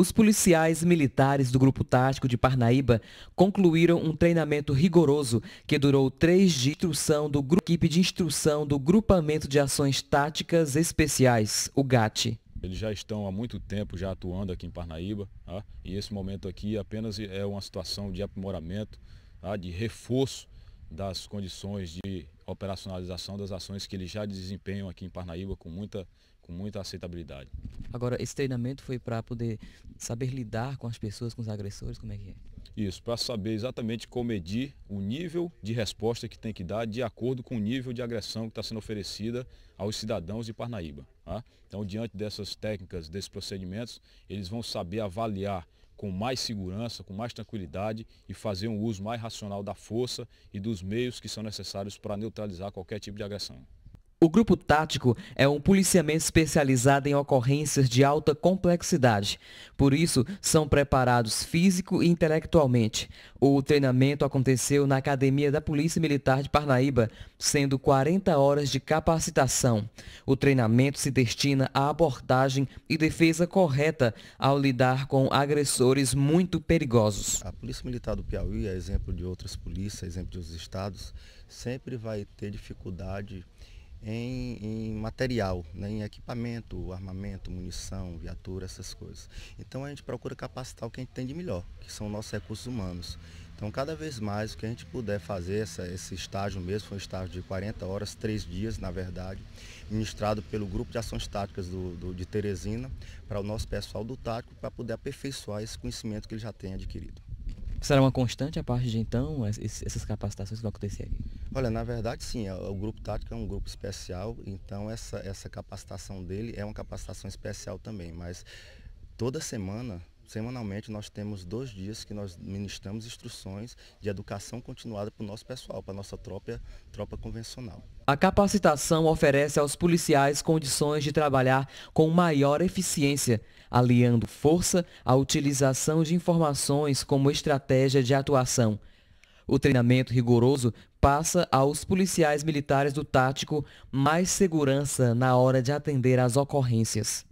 Os policiais militares do Grupo Tático de Parnaíba concluíram um treinamento rigoroso que durou três dias de instrução do grupo, equipe de instrução do Grupamento de Ações Táticas Especiais, o GAT. Eles já estão há muito tempo já atuando aqui em Parnaíba tá? e esse momento aqui apenas é uma situação de aprimoramento, tá? de reforço das condições de operacionalização das ações que eles já desempenham aqui em Parnaíba com muita com muita aceitabilidade. Agora, esse treinamento foi para poder saber lidar com as pessoas, com os agressores, como é que é? Isso, para saber exatamente como medir o nível de resposta que tem que dar de acordo com o nível de agressão que está sendo oferecida aos cidadãos de Parnaíba. Tá? Então, diante dessas técnicas, desses procedimentos, eles vão saber avaliar com mais segurança, com mais tranquilidade e fazer um uso mais racional da força e dos meios que são necessários para neutralizar qualquer tipo de agressão. O Grupo Tático é um policiamento especializado em ocorrências de alta complexidade. Por isso, são preparados físico e intelectualmente. O treinamento aconteceu na Academia da Polícia Militar de Parnaíba, sendo 40 horas de capacitação. O treinamento se destina à abordagem e defesa correta ao lidar com agressores muito perigosos. A Polícia Militar do Piauí, a exemplo de outras polícias, exemplo de outros estados, sempre vai ter dificuldade em, em material, né? em equipamento, armamento, munição, viatura, essas coisas. Então a gente procura capacitar o que a gente tem de melhor, que são nossos recursos humanos. Então cada vez mais o que a gente puder fazer, essa, esse estágio mesmo, foi um estágio de 40 horas, 3 dias na verdade, ministrado pelo Grupo de Ações Táticas do, do de Teresina, para o nosso pessoal do tático, para poder aperfeiçoar esse conhecimento que ele já tem adquirido. Será uma constante a partir de então essas capacitações que vão acontecer aqui? Olha, na verdade sim, é, o grupo tático é um grupo especial, então essa, essa capacitação dele é uma capacitação especial também, mas toda semana semanalmente nós temos dois dias que nós ministramos instruções de educação continuada para o nosso pessoal, para a nossa tropa, tropa convencional. A capacitação oferece aos policiais condições de trabalhar com maior eficiência, aliando força à utilização de informações como estratégia de atuação. O treinamento rigoroso passa aos policiais militares do tático mais segurança na hora de atender às ocorrências.